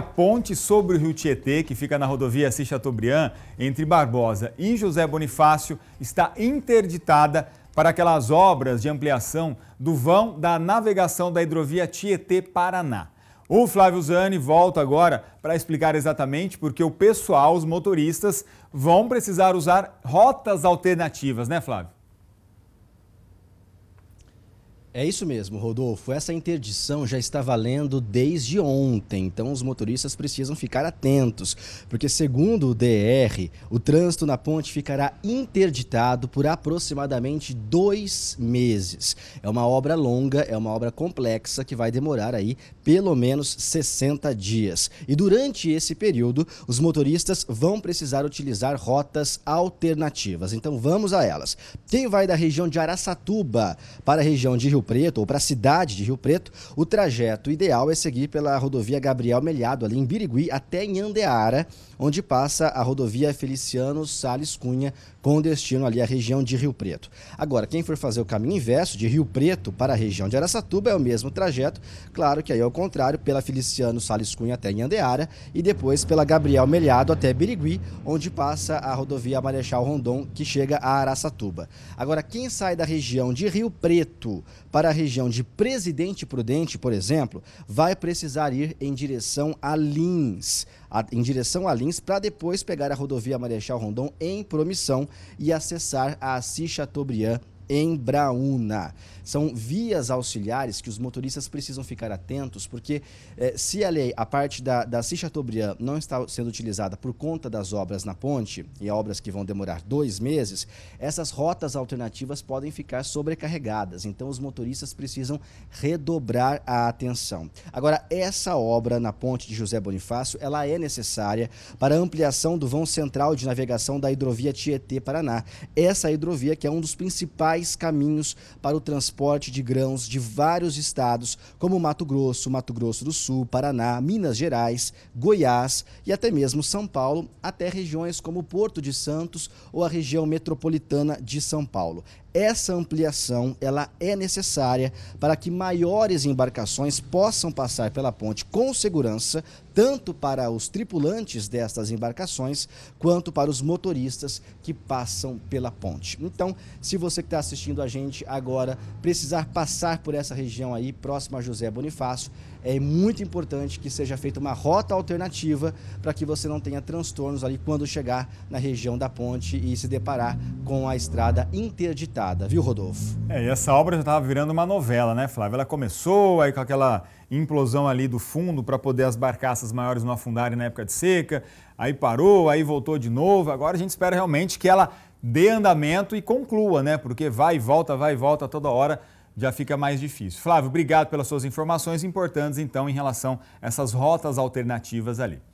a ponte sobre o rio Tietê, que fica na rodovia Assis Chateaubriand, entre Barbosa e José Bonifácio, está interditada para aquelas obras de ampliação do vão da navegação da hidrovia Tietê-Paraná. O Flávio Zani volta agora para explicar exatamente porque o pessoal, os motoristas, vão precisar usar rotas alternativas, né, Flávio? É isso mesmo, Rodolfo. Essa interdição já está valendo desde ontem, então os motoristas precisam ficar atentos, porque segundo o DR, o trânsito na ponte ficará interditado por aproximadamente dois meses. É uma obra longa, é uma obra complexa que vai demorar aí pelo menos 60 dias. E durante esse período, os motoristas vão precisar utilizar rotas alternativas. Então vamos a elas. Quem vai da região de Araçatuba para a região de Rio Rio Preto, ou para a cidade de Rio Preto, o trajeto ideal é seguir pela rodovia Gabriel Melhado, ali em Birigui, até em Andeara, onde passa a rodovia Feliciano Sales Cunha, com destino ali à região de Rio Preto. Agora, quem for fazer o caminho inverso, de Rio Preto para a região de Aracatuba, é o mesmo trajeto, claro que aí é o contrário, pela Feliciano Sales Cunha até em Andeara, e depois pela Gabriel Melhado até Birigui, onde passa a rodovia Marechal Rondon, que chega a Aracatuba. Agora, quem sai da região de Rio Preto para a região de Presidente Prudente, por exemplo, vai precisar ir em direção a Lins, a, em direção a Lins, para depois pegar a rodovia Marechal Rondon em promissão e acessar a Assis Chateaubriand em Braúna. São vias auxiliares que os motoristas precisam ficar atentos, porque eh, se a lei, a parte da, da Chateaubriand, não está sendo utilizada por conta das obras na ponte, e obras que vão demorar dois meses, essas rotas alternativas podem ficar sobrecarregadas. Então, os motoristas precisam redobrar a atenção. Agora, essa obra na ponte de José Bonifácio, ela é necessária para a ampliação do vão central de navegação da hidrovia Tietê-Paraná. Essa hidrovia que é um dos principais principais caminhos para o transporte de grãos de vários estados, como Mato Grosso, Mato Grosso do Sul, Paraná, Minas Gerais, Goiás e até mesmo São Paulo, até regiões como Porto de Santos ou a região metropolitana de São Paulo. Essa ampliação ela é necessária para que maiores embarcações possam passar pela ponte com segurança, tanto para os tripulantes destas embarcações quanto para os motoristas que passam pela ponte. Então, se você que está assistindo a gente agora precisar passar por essa região aí próxima a José Bonifácio, é muito importante que seja feita uma rota alternativa para que você não tenha transtornos ali quando chegar na região da ponte e se deparar com a estrada interditada, viu, Rodolfo? É, e essa obra já estava virando uma novela, né, Flávio? Ela começou aí com aquela implosão ali do fundo para poder as barcaças maiores não afundarem na época de seca, aí parou, aí voltou de novo. Agora a gente espera realmente que ela dê andamento e conclua, né? Porque vai e volta, vai e volta toda hora já fica mais difícil. Flávio, obrigado pelas suas informações importantes, então, em relação a essas rotas alternativas ali.